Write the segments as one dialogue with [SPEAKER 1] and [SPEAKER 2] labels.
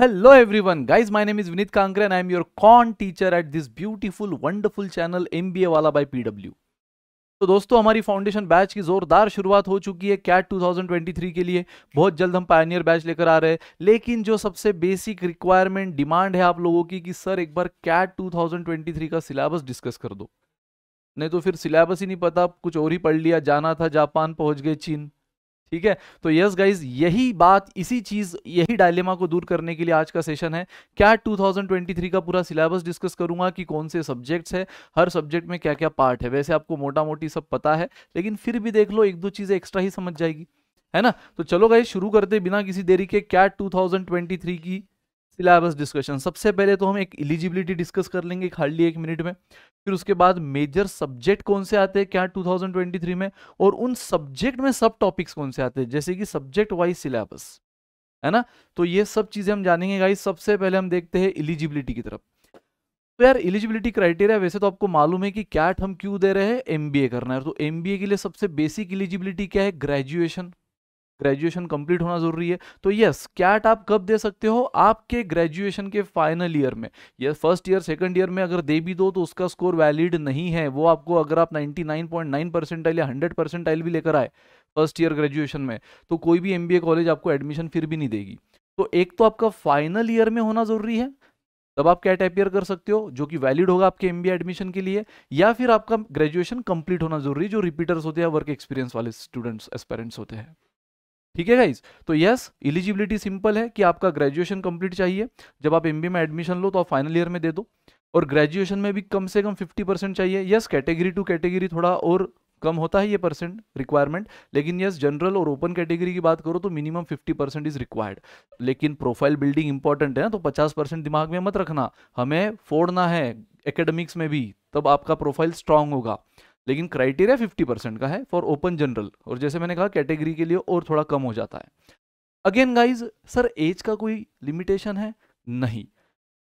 [SPEAKER 1] Hello everyone, guys. My name is Vinit Kankre and I am your con teacher at this beautiful, wonderful channel MBA वाला by PW. तो दोस्तों हमारी foundation batch की ज़ोरदार शुरुआत हो चुकी है कैट 2023 के लिए बहुत जल्द हम पायनियर बैच लेकर आ रहे हैं लेकिन जो सबसे बेसिक रिक्वायरमेंट डिमांड है आप लोगों की कि सर एक बार कैट 2023 का सिलेबस डिस्कस कर दो नहीं तो फिर सिलेबस ही नहीं पता कुछ और ही पढ़ लिया जाना था जापान पहुंच गए चीन ठीक है तो यस गाइज यही बात इसी चीज यही डायलेमा को दूर करने के लिए आज का सेशन है क्या 2023 का पूरा सिलेबस डिस्कस करूंगा कि कौन से सब्जेक्ट्स है हर सब्जेक्ट में क्या क्या पार्ट है वैसे आपको मोटा मोटी सब पता है लेकिन फिर भी देख लो एक दो चीजें एक्स्ट्रा ही समझ जाएगी है ना तो चलो गाइज शुरू करते बिना किसी देरी के क्या टू की सिलेबस डिस्कशन सबसे पहले तो हम एक एलिजिबिलिटी डिस्कस कर लेंगे खाली एक मिनट में फिर उसके बाद मेजर सब्जेक्ट कौन से आते हैं क्या 2023 में और उन सब्जेक्ट में सब टॉपिक्स कौन से आते हैं जैसे कि सब्जेक्ट वाइज सिलेबस है ना तो ये सब चीज़ें हम जानेंगे गाइस सबसे पहले हम देखते हैं एलिजिबिलिटी की तरफ तो यार एलिजिबिलिटी क्राइटेरिया वैसे तो आपको मालूम है कि क्या हम क्यों दे रहे हैं एमबीए करना है तो एमबीए के लिए सबसे बेसिक एलिजिबिलिटी क्या है ग्रेजुएशन ग्रेजुएशन कंप्लीट होना ज़रूरी है तो यस कैट आप कब दे सकते हो आपके ग्रेजुएशन के फाइनल ईयर में yes first year second year में अगर दे भी दो तो उसका स्कोर वैलिड नहीं है वो आपको अगर आप 99.9 परसेंटाइल या 100 परसेंटाइल भी लेकर आए फर्स्ट ईयर ग्रेजुएशन में तो कोई भी एम कॉलेज आपको एडमिशन फिर भी नहीं देगी तो एक तो आपका फाइनल ईयर में होना ज़रूरी है तब आप कैट अपेयर कर सकते हो जो कि वैलिड होगा आपके एम एडमिशन के लिए या फिर आपका ग्रेजुएशन कंप्लीट होना जरूरी जो रिपीटर्स होते हैं वर्क एक्सपीरियंस वाले स्टूडेंट्स एस्पेरेंट्स होते हैं ठीक है गाइज तो यस एलिजिबिलिटी सिंपल है कि आपका ग्रेजुएशन कंप्लीट चाहिए जब आप एमबीए में एडमिशन लो तो आप फाइनल ईयर में दे दो और ग्रेजुएशन में भी कम से कम 50 परसेंट चाहिए यस कैटेगरी टू कैटेगरी थोड़ा और कम होता है ये परसेंट रिक्वायरमेंट लेकिन यस जनरल और ओपन कैटेगरी की बात करो तो मिनिमम 50 परसेंट इज रिक्वायर्ड लेकिन प्रोफाइल बिल्डिंग इंपॉर्टेंट है ना तो 50 परसेंट दिमाग में मत रखना हमें फोड़ना है एकेडमिक्स में भी तब आपका प्रोफाइल स्ट्रांग होगा लेकिन क्राइटेरिया फिफ्टी परसेंट का है फॉर ओपन जनरल और जैसे मैंने कहा कैटेगरी के लिए और थोड़ा कम हो जाता है अगेन गाइज सर एज का कोई लिमिटेशन है नहीं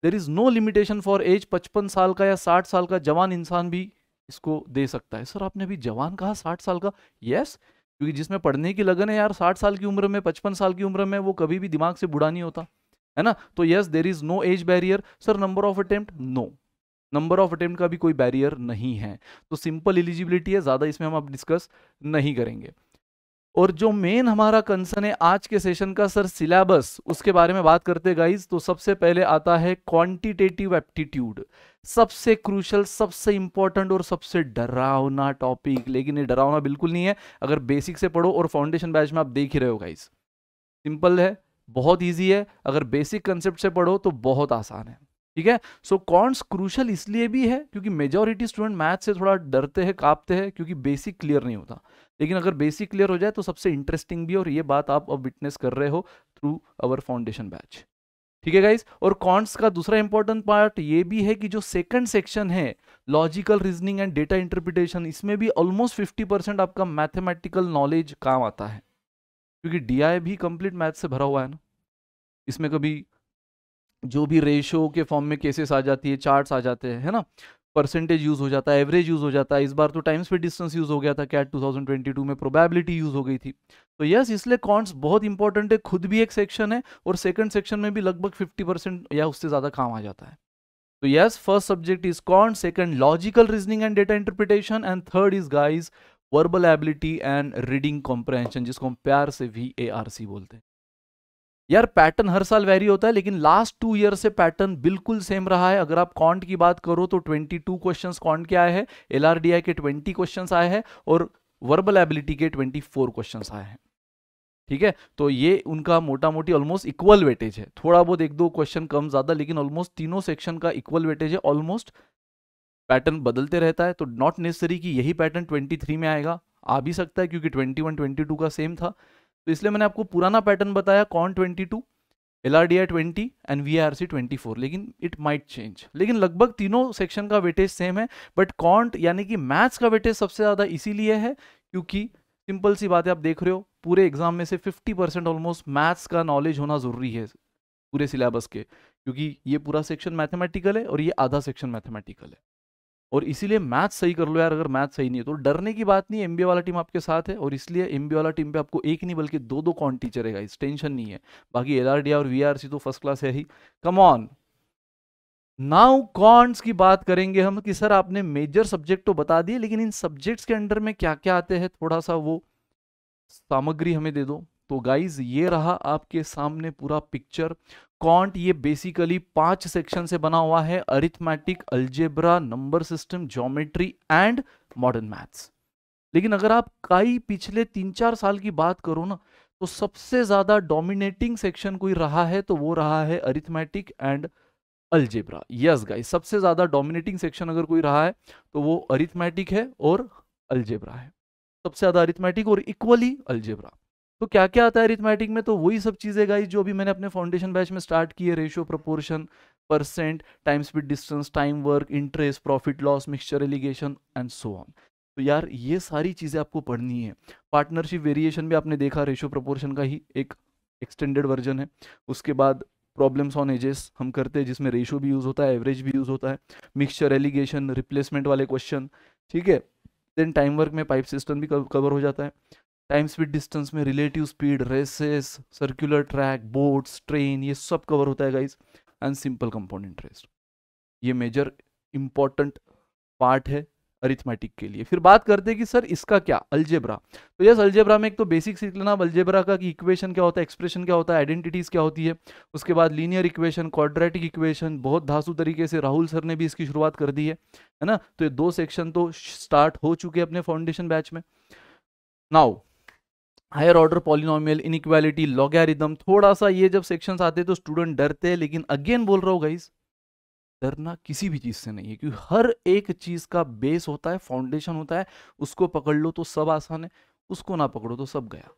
[SPEAKER 1] there is no limitation for age पचपन साल का या साठ साल का जवान इंसान भी इसको दे सकता है सर आपने अभी जवान कहा साठ साल का यस yes, क्योंकि जिसमें पढ़ने की लगन है यार साठ साल की उम्र में पचपन साल की उम्र में वो कभी भी दिमाग से बुढ़ा नहीं होता है ना तो yes there is no age barrier sir number of attempt no number of attempt का भी कोई बैरियर नहीं है तो सिंपल एलिजिबिलिटी है ज़्यादा इसमें हम आप डिस्कस नहीं करेंगे और जो मेन हमारा कंसर्न है आज के सेशन का सर सिलेबस उसके बारे में बात करते गाइज तो सबसे पहले आता है क्वांटिटेटिव एप्टीट्यूड सबसे क्रूशल सबसे इंपॉर्टेंट और सबसे डरावना टॉपिक लेकिन ये डरावना बिल्कुल नहीं है अगर बेसिक से पढ़ो और फाउंडेशन बैच में आप देख ही रहे हो गाइज सिंपल है बहुत ईजी है अगर बेसिक कंसेप्ट से पढ़ो तो बहुत आसान है ठीक है सो कॉन्स क्रूशल इसलिए भी है क्योंकि मेजोरिटी स्टूडेंट मैथ से थोड़ा डरते हैं कांपते हैं क्योंकि बेसिक क्लियर नहीं होता लेकिन अगर बेसिक क्लियर हो जाए तो सबसे इंटरेस्टिंग भी और ये बात आप अब विटनेस कर रहे हो थ्रू अवर फाउंडेशन बैच ठीक है गाइज और कॉन्स का दूसरा इंपॉर्टेंट पार्ट ये भी है कि जो सेकंड सेक्शन है logical reasoning and data interpretation इसमें भी ऑलमोस्ट फिफ्टी परसेंट आपका मैथमेटिकल नॉलेज काम आता है क्योंकि डी भी कंप्लीट मैथ से भरा हुआ है ना इसमें कभी जो भी रेशो के फॉर्म में केसेस आ जाती है चार्ट्स आ जाते हैं है ना परसेंटेज यूज़ हो जाता है एवरेज यूज़ हो जाता है इस बार तो टाइम्स पे डिस्टेंस यूज़ हो गया था कैट 2022 में प्रोबेबिलिटी यूज़ हो गई थी तो यस इसलिए कॉन्ट्स बहुत इंपॉर्टेंट है खुद भी एक सेक्शन है और सेकंड सेक्शन में भी लगभग 50 परसेंट या उससे ज़्यादा काम आ जाता है तो yes first subject is quant second logical reasoning and data interpretation and third is guys verbal ability and reading comprehension जिसको हम प्यार से वी ए आर सी बोलते हैं यार पैटर्न हर साल वेरी होता है लेकिन लास्ट टू ईयर से पैटर्न बिल्कुल सेम रहा है अगर आप कॉन्ट की बात करो तो 22 क्वेश्चंस कॉन्ट के आए हैं एलआरडीआई के 20 क्वेश्चंस आए हैं और वर्बल एबिलिटी के 24 क्वेश्चंस आए हैं ठीक है तो ये उनका मोटा मोटी ऑलमोस्ट इक्वल वेटेज है थोड़ा बहुत एक दो क्वेश्चन कम ज्यादा लेकिन ऑलमोस्ट तीनों सेक्शन का इक्वल वेटेज है ऑलमोस्ट पैटर्न बदलते रहता है तो नॉट नेसेसरी कि यही पैटर्न थ्री में आएगा आ भी सकता है क्योंकि ट्वेंटी टू का सेम था तो इसलिए मैंने आपको पुराना पैटर्न बताया quant twenty two L R D I twenty and V R C twenty four लेकिन इट माइट चेंज लेकिन लगभग तीनों सेक्शन का वेटेज सेम है बट कॉन्ट यानी कि मैथ्स का वेटेज सबसे ज़्यादा इसीलिए है क्योंकि सिंपल सी बात है आप देख रहे हो पूरे एग्जाम में से फिफ्टी परसेंट ऑलमोस्ट मैथ्स का नॉलेज होना ज़रूरी है पूरे सिलेबस के क्योंकि ये पूरा सेक्शन मैथमेटिकल है और ये आधा सेक्शन मैथमेटिकल है और इसीलिए मैथ सही कर लो यार अगर मैथ सही नहीं है तो डरने की बात नहीं एमबीए वाला टीम आपके साथ है और इसलिए एमबीए वाला टीम पे आपको एक नहीं बल्कि दो दो कौन टीचर है इस टेंशन नहीं है बाकी एल और वी तो फर्स्ट क्लास है ही कम ऑन नाउ कॉन्स की बात करेंगे हम कि सर आपने मेजर सब्जेक्ट तो बता दिए लेकिन इन सब्जेक्ट्स के अंडर में क्या क्या आते हैं थोड़ा सा वो सामग्री हमें दे दो तो गाइज ये रहा आपके सामने पूरा पिक्चर कॉन्ट ये बेसिकली पांच सेक्शन से बना हुआ है arithmetic algebra number system geometry and modern maths लेकिन अगर आप कई पिछले तीन चार साल की बात करो ना तो सबसे ज्यादा डोमिनेटिंग सेक्शन कोई रहा है तो वो रहा है arithmetic and algebra yes guys सबसे ज्यादा डोमिनेटिंग सेक्शन अगर कोई रहा है तो वो अरिथमेटिक है और अल्जेब्रा है सबसे ज्यादा अरिथमेटिक और इक्वली अल्जेब्रा तो क्या क्या आता है अरिथमेटिक में तो वही सब चीज़ें गाई जो अभी मैंने अपने फाउंडेशन बैच में स्टार्ट किए ratio proportion percent time speed distance time work interest profit loss mixture alligation and so on तो यार ये सारी चीज़ें आपको पढ़नी है पार्टनरशिप वेरिएशन भी आपने देखा रेशियो प्रपोर्शन का ही एक एक्सटेंडेड वर्जन है उसके बाद प्रॉब्लम्स ऑन एजेस हम करते हैं जिसमें रेशियो भी यूज़ होता है एवरेज भी यूज़ होता है मिक्सचर एलिगेशन रिप्लेसमेंट वाले क्वेश्चन ठीक है देन टाइम वर्क में पाइप सिस्टम भी कवर हो जाता है टाइम स्पीड डिस्टेंस में relative speed races circular track boats train ये सब कवर होता है guys and simple compound interest ये मेजर इंपॉर्टेंट पार्ट है अरिथमेटिक के लिए फिर बात करते हैं कि सर इसका क्या अल्जेब्रा तो यस अल्जेब्रा में एक तो बेसिक सीख लेना अल्जेब्रा का कि इक्वेशन क्या होता है एक्सप्रेशन क्या होता है आइडेंटिटीज क्या होती है उसके बाद लीनियर इक्वेशन क्वाड्रेटिक इक्वेशन बहुत धासु तरीके से राहुल सर ने भी इसकी शुरुआत कर दी है है ना तो ये दो सेक्शन तो स्टार्ट हो चुके हैं अपने फाउंडेशन बैच में now higher order in inequality logarithm थोड़ा सा ये जब सेक्शंस आते हैं तो स्टूडेंट डरते हैं लेकिन अगेन बोल रहा हूँ गाइज डरना किसी भी चीज़ से नहीं है क्योंकि हर एक चीज़ का बेस होता है फाउंडेशन होता है उसको पकड़ लो तो सब आसान है उसको ना पकड़ो तो सब गया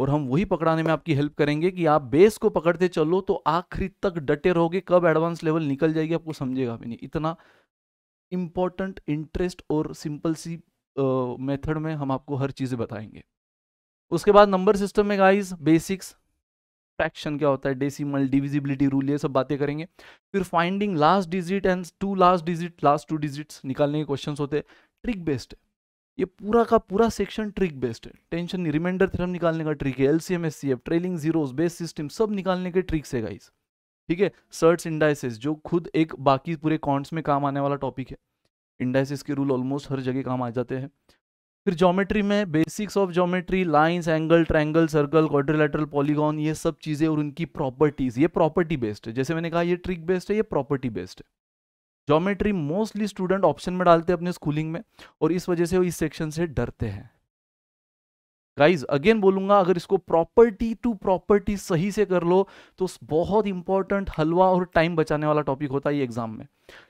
[SPEAKER 1] और हम वही पकड़ाने में आपकी हेल्प करेंगे कि आप बेस को पकड़ते चलो तो आखिरी तक डटे रहोगे कब एडवांस लेवल निकल जाएगी आपको समझेगा भी नहीं इतना इम्पॉर्टेंट इंटरेस्ट और सिंपल सी मेथड में हम आपको हर चीज़ें बताएंगे उसके बाद नंबर सिस्टम में गाइस बेसिक्स फ्रैक्शन क्या होता है डेसिमल डिविजिबिलिटी रूल ये सब बातें करेंगे फिर finding last digit and two last digit last two digits निकालने के क्वेश्चन होते हैं ट्रिक बेस्ड है ये पूरा का पूरा सेक्शन ट्रिक बेस्ड है टेंशन नहीं रिमाइंडर थ्रम निकालने का ट्रिक है L C M S C F trailing zeros base system सब निकालने के ट्रिक्स है गाइज ठीक है सर्ट्स इंडाइसिस जो खुद एक बाकी पूरे कॉन्ट्स में काम आने वाला टॉपिक है इंडाइसिस के रूल ऑलमोस्ट हर जगह काम आ जाते हैं फिर ज्योमेट्री में basics of geometry lines angle triangle circle quadrilateral polygon ये सब चीज़ें और उनकी प्रॉपर्टीज ये प्रॉपर्टी बेस्ड है जैसे मैंने कहा ये ट्रिक बेस्ड है ये प्रॉपर्टी बेस्ड है ज्योमेट्री मोस्टली स्टूडेंट ऑप्शन में डालते हैं अपने स्कूलिंग में और इस वजह से वो इस सेक्शन से डरते हैं गाइज अगेन बोलूंगा अगर इसको प्रॉपर्टी टू प्रॉपर्टी सही से कर लो तो बहुत इंपॉर्टेंट हलवा और टाइम बचाने वाला टॉपिक होता है ये एग्जाम में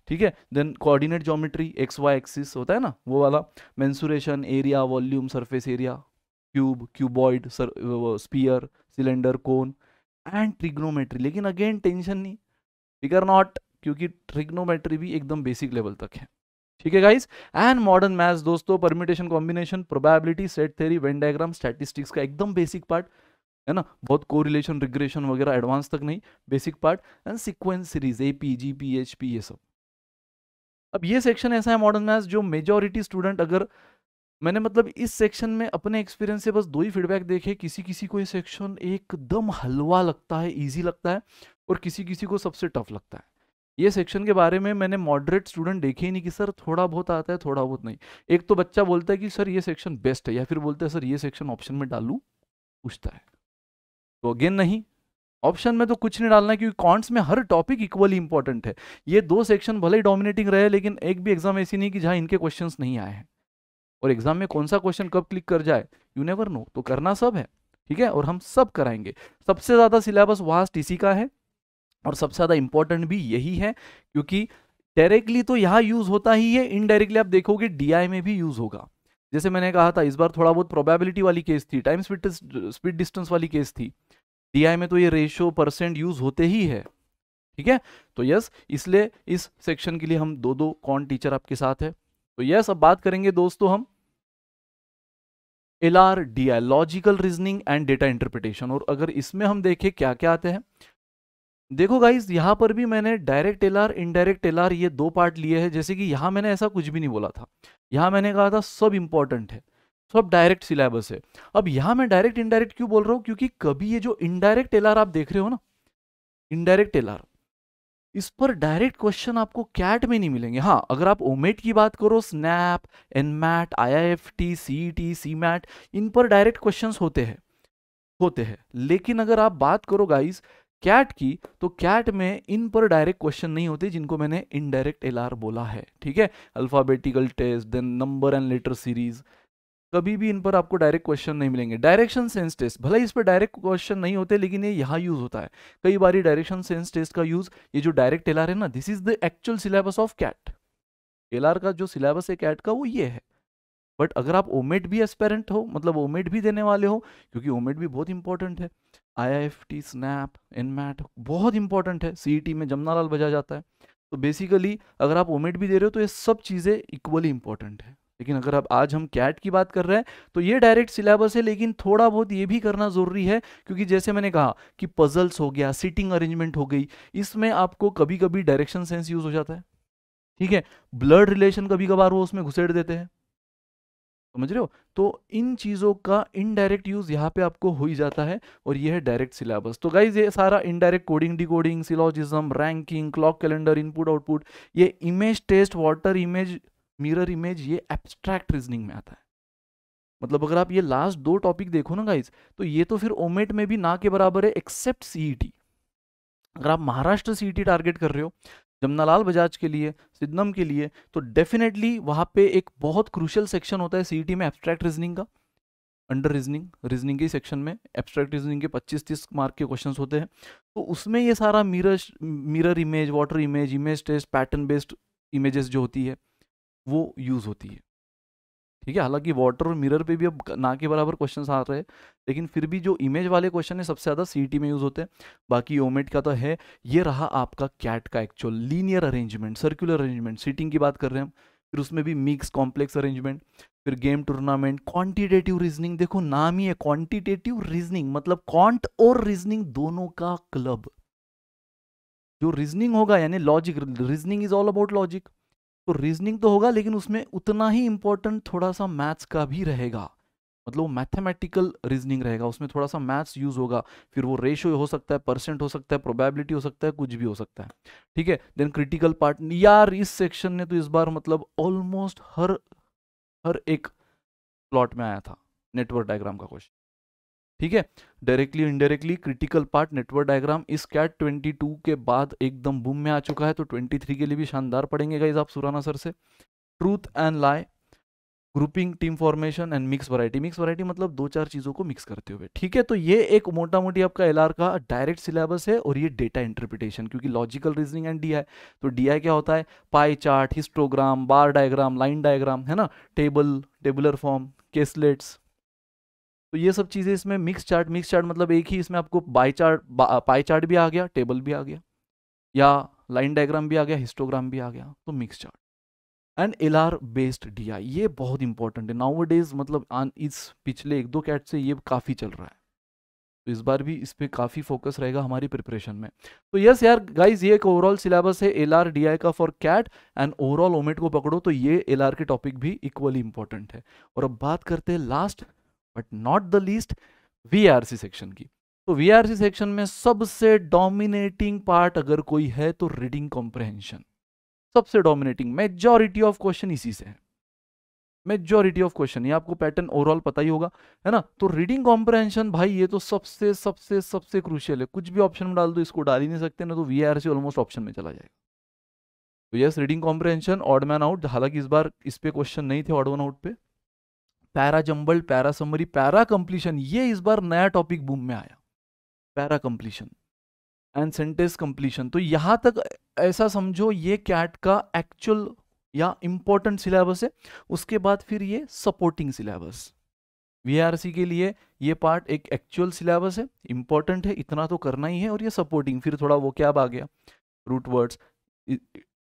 [SPEAKER 1] ठीक है then coordinate geometry X Y axis होता है ना वो वाला mensuration area volume surface area cube cuboid sphere cylinder cone and trigonometry लेकिन अगेन टेंशन नहीं फिगर नॉट क्योंकि ट्रिग्नोमेट्री भी एकदम बेसिक लेवल तक है ठीक है गाइस एंड मॉडर्न मैथ्स दोस्तों permutation combination probability set theory Venn diagram statistics का एकदम बेसिक पार्ट है ना बहुत कोरिलेशन रिग्रेशन वगैरह एडवांस तक नहीं basic part and sequence series A P G P H P ये सब अब ये सेक्शन ऐसा है मॉडर्न मैथ्स जो मेजोरिटी स्टूडेंट अगर मैंने मतलब इस सेक्शन में अपने एक्सपीरियंस से बस दो ही फीडबैक देखे किसी किसी को ये सेक्शन एकदम हलवा लगता है इजी लगता है और किसी किसी को सबसे टफ लगता है ये सेक्शन के बारे में मैंने मॉडरेट स्टूडेंट देखे ही नहीं कि सर थोड़ा बहुत आता है थोड़ा बहुत नहीं एक तो बच्चा बोलता है कि सर ये सेक्शन बेस्ट है या फिर बोलता है सर ये सेक्शन ऑप्शन में डालू पूछता है तो अगेन नहीं ऑप्शन में तो कुछ नहीं डालना क्योंकि कॉन्ट्स में हर टॉपिक इक्वली इंपॉर्टेंट है ये दो सेक्शन भले ही डोमिनेटिंग रहे लेकिन एक भी एग्जाम ऐसी नहीं कि जहाँ इनके क्वेश्चन नहीं आए हैं और एग्जाम में कौन सा क्वेश्चन कब क्लिक कर जाए यू नेवर नो तो करना सब है ठीक है और हम सब कराएंगे सबसे ज़्यादा सिलेबस वास्ट इसी का है और सबसे ज़्यादा इंपॉर्टेंट भी यही है क्योंकि डायरेक्टली तो यहाँ यूज़ होता ही है इनडायरेक्टली आप देखोगे डी में भी यूज़ होगा जैसे मैंने कहा था इस बार थोड़ा बहुत प्रोबेबिलिटी वाली केस थी टाइम स्पीड स्पीड डिस्टेंस वाली केस थी डी में तो ये रेशियो परसेंट यूज़ होते ही है ठीक है तो यस इसलिए इस सेक्शन के लिए हम दो दो कौन टीचर आपके साथ है तो यस अब बात करेंगे दोस्तों हम L R D I logical reasoning and data interpretation और अगर इसमें हम देखें क्या क्या आते हैं देखो गाइज यहाँ पर भी मैंने direct L R indirect L R ये दो पार्ट लिए हैं जैसे कि यहाँ मैंने ऐसा कुछ भी नहीं बोला था यहाँ मैंने कहा था सब इम्पॉर्टेंट है सब डायरेक्ट सिलेबस है अब यहाँ मैं डायरेक्ट इनडायरेक्ट क्यों बोल रहा हूँ क्योंकि कभी ये जो इनडायरेक्ट एल आप देख रहे हो ना इनडायरेक्ट एल इस पर डायरेक्ट क्वेश्चन आपको कैट में नहीं मिलेंगे हाँ अगर आप ओमेट की बात करो SNAP NMAT I I F T C T C MAT इन पर डायरेक्ट क्वेश्चन होते हैं होते हैं लेकिन अगर आप बात करो गाइज कैट की तो कैट में इन पर डायरेक्ट क्वेश्चन नहीं होते जिनको मैंने इनडायरेक्ट एल बोला है ठीक है alphabetical test then number and letter series कभी भी इन पर आपको डायरेक्ट क्वेश्चन नहीं मिलेंगे डायरेक्शन सेंस टेस्ट भले इस पर डायरेक्ट क्वेश्चन नहीं होते लेकिन ये यहाँ यूज होता है कई बार डायरेक्शन सेंस टेस्ट का यूज ये जो डायरेक्ट एल है ना this is the actual syllabus of CAT L का जो सिलेबस है कैट का वो ये है बट अगर आप ओमेट भी एस्पेरेंट हो मतलब ओमेट भी देने वाले हो क्योंकि ओमेट भी बहुत इंपॉर्टेंट है आई स्नैप इनमैट बहुत इंपॉर्टेंट है सीईटी e में जमनालाल बजा जाता है तो बेसिकली अगर आप ओमेट भी दे रहे हो तो ये सब चीज़ें इक्वली इंपॉर्टेंट है लेकिन अगर आप आज हम कैट की बात कर रहे हैं तो ये डायरेक्ट सिलेबस है लेकिन थोड़ा बहुत ये भी करना ज़रूरी है क्योंकि जैसे मैंने कहा कि पजल्स हो गया सिटिंग अरेंजमेंट हो गई इसमें आपको कभी कभी डायरेक्शन सेंस यूज़ हो जाता है ठीक है ब्लड रिलेशन कभी कभार वो उसमें घुसेड़ देते हैं समझ रहे हो तो इन चीज़ों का इनडायरेक्ट यूज़ यहाँ पे आपको हो ही जाता है और ये है डायरेक्ट सिलेबस तो गाइज ये सारा indirect coding decoding syllogism ranking clock calendar input output ये image test water image mirror image ये एब्स्ट्रैक्ट रीजनिंग में आता है मतलब अगर आप ये लास्ट दो टॉपिक देखो ना गाइज तो ये तो फिर ओमेट में भी ना के बराबर है एक्सेप्ट सीई e अगर आप महाराष्ट्र सीई टारगेट e कर रहे हो जमनालाल बजाज के लिए सिद्धम के लिए तो डेफिनेटली वहाँ पे एक बहुत क्रूशल सेक्शन होता है सी e में एब्स्ट्रैक्ट रीजनिंग का अंडर रीजनिंग रीजनिंग के सेक्शन में एब्स्ट्रैक्ट रीजनिंग के 25-30 मार्क के क्वेश्चंस होते हैं तो उसमें ये सारा mirror mirror image water image image test pattern based images जो होती है वो यूज़ होती है ठीक है हालांकि वाटर और मिरर पे भी अब ना के बराबर क्वेश्चन आ रहे हैं लेकिन फिर भी जो इमेज वाले क्वेश्चन है सबसे ज़्यादा सी में यूज़ होते हैं बाकी ओमेट का तो है ये रहा आपका कैट का actual linear arrangement circular arrangement seating की बात कर रहे हैं हम फिर उसमें भी मिक्स कॉम्प्लेक्स अरेंजमेंट फिर गेम टूर्नामेंट क्वांटिटेटिव रीजनिंग देखो नाम ही है क्वांटिटेटिव रीजनिंग मतलब क्वांट और रीजनिंग दोनों का क्लब जो रीजनिंग होगा यानी logic reasoning is all about logic तो रीजनिंग तो होगा लेकिन उसमें उतना ही इंपॉर्टेंट थोड़ा सा मैथ्स का भी रहेगा मतलब वो मैथमेटिकल रीजनिंग रहेगा उसमें थोड़ा सा मैथ्स यूज होगा फिर वो रेशो हो सकता है परसेंट हो सकता है प्रोबेबिलिटी हो सकता है कुछ भी हो सकता है ठीक है देन क्रिटिकल पार्ट यार इस सेक्शन ने तो इस बार मतलब ऑलमोस्ट हर हर एक प्लॉट में आया था नेटवर्क डायग्राम का क्वेश्चन ठीक है directly indirectly critical part network diagram इस कैट 22 के बाद एकदम बूम में आ चुका है तो 23 के लिए भी शानदार पढ़ेंगे गाइज आप सुराना सर से truth and lie grouping team formation and mix variety mix variety मतलब दो चार चीज़ों को मिक्स करते हुए ठीक है तो ये एक मोटा मोटी आपका एल का डायरेक्ट सिलेबस है और ये डेटा इंटरप्रिटेशन क्योंकि लॉजिकल रीजनिंग एंड डी तो डी क्या होता है pie chart histogram bar diagram line diagram है ना टेबल टेबुलर फॉर्म केसलेट्स तो ये सब चीज़ें इसमें मिक्स चार्ट मिक्स चार्ट मतलब एक ही इसमें आपको बाई चार्ट बा, पाई चार्ट भी आ गया टेबल भी आ गया या लाइन डायग्राम भी आ गया हिस्टोग्राम भी आ गया तो mix chart and L R based D I ये बहुत इंपॉर्टेंट है नाउ डेज मतलब आन इस पिछले एक दो कैट से ये काफ़ी चल रहा है तो इस बार भी इस पर काफ़ी फोकस रहेगा हमारी प्रिपरेशन में तो यस यार गाइज ये एक ओवरऑल सिलेबस है एल आर डी आई का for CAT and overall OMET को पकड़ो तो ये एल आर के टॉपिक भी इक्वली इंपॉर्टेंट है और अब बात करते हैं last but not the least VRC section की तो वीआरसी सेक्शन में सबसे डोमिनेटिंग पार्ट अगर कोई है तो रीडिंग कॉम्प्रहेंशन सबसे डोमिनेटिंग मेजोरिटी ऑफ क्वेश्चन इसी से है मेजोरिटी ऑफ क्वेश्चन ये आपको पैटर्न ओवरऑल पता ही होगा है ना तो रीडिंग कॉम्प्रहेंशन भाई ये तो सबसे सबसे सबसे क्रूशियल है कुछ भी ऑप्शन में डाल दो इसको डाल ही नहीं सकते ना तो वी ऑलमोस्ट ऑप्शन में चला जाएगा तो yes reading comprehension odd man out हालांकि इस बार इस पे क्वेश्चन नहीं थे ऑड वन आउट पे para jumble para summary para completion ये इस बार नया टॉपिक बूम में आया para completion and sentence completion तो यहाँ तक ऐसा समझो ये कैट का एक्चुअल या इम्पोर्टेंट सिलेबस है उसके बाद फिर ये सपोर्टिंग सिलेबस वीआरसी के लिए ये पार्ट एक एक्चुअल सिलेबस है इंपॉर्टेंट है इतना तो करना ही है और ये सपोर्टिंग फिर थोड़ा वो क्या आ गया रूट वर्ड्स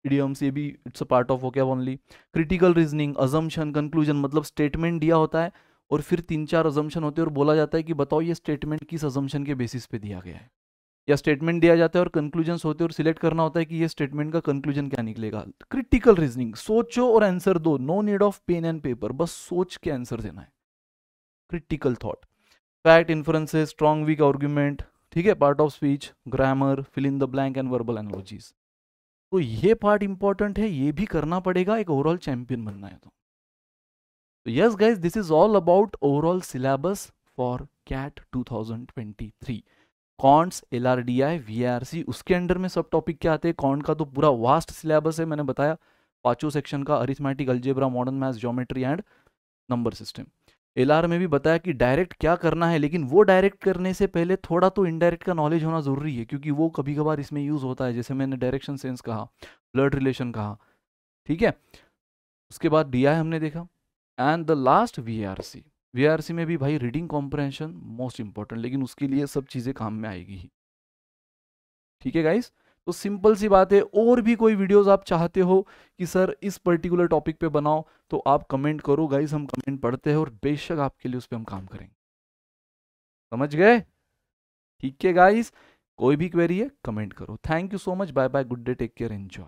[SPEAKER 1] इडियम्स ये भी it's a part of vocab only critical reasoning assumption conclusion मतलब स्टेटमेंट दिया होता है और फिर तीन चार अजम्पन होते हैं और बोला जाता है कि बताओ ये स्टेटमेंट किस अजम्पन के बेसिस पे दिया गया है या स्टेटमेंट दिया जाता है और कंक्लूजन होते हैं और सिलेक्ट करना होता है कि ये स्टेटमेंट का कंक्लूजन क्या निकलेगा क्रिटिकल रीजनिंग सोचो और आंसर दो no need of pen and paper बस सोच के आंसर देना है critical thought fact inferences strong weak argument ठीक है part of speech grammar fill in the blank and verbal analogies तो ये पार्ट इंपॉर्टेंट है ये भी करना पड़ेगा एक ओवरऑल चैंपियन बनना है तो yes guys this is all about overall syllabus for CAT 2023 quants L R D I V R C उसके अंडर में सब टॉपिक क्या आते हैं कॉन्ट का तो पूरा वास्ट सिलेबस है मैंने बताया पांचों सेक्शन का arithmetic algebra modern maths geometry and number system L में भी बताया कि डायरेक्ट क्या करना है लेकिन वो डायरेक्ट करने से पहले थोड़ा तो इनडायरेक्ट का नॉलेज होना ज़रूरी है क्योंकि वो कभी कभार इसमें यूज़ होता है जैसे मैंने डायरेक्शन सेंस कहा ब्लड रिलेशन कहा ठीक है उसके बाद डी हमने देखा and the last V V में भी भाई रीडिंग कॉम्प्रहेंशन मोस्ट इंपॉर्टेंट लेकिन उसके लिए सब चीज़ें काम में आएगी ही ठीक है गाइस तो सिंपल सी बात है और भी कोई वीडियोस आप चाहते हो कि सर इस पर्टिकुलर टॉपिक पे बनाओ तो आप कमेंट करो गाइज हम कमेंट पढ़ते हैं और बेशक आपके लिए उस पर हम काम करेंगे समझ गए ठीक है गाइज कोई भी क्वेरी है कमेंट करो thank you so much bye bye good day take care enjoy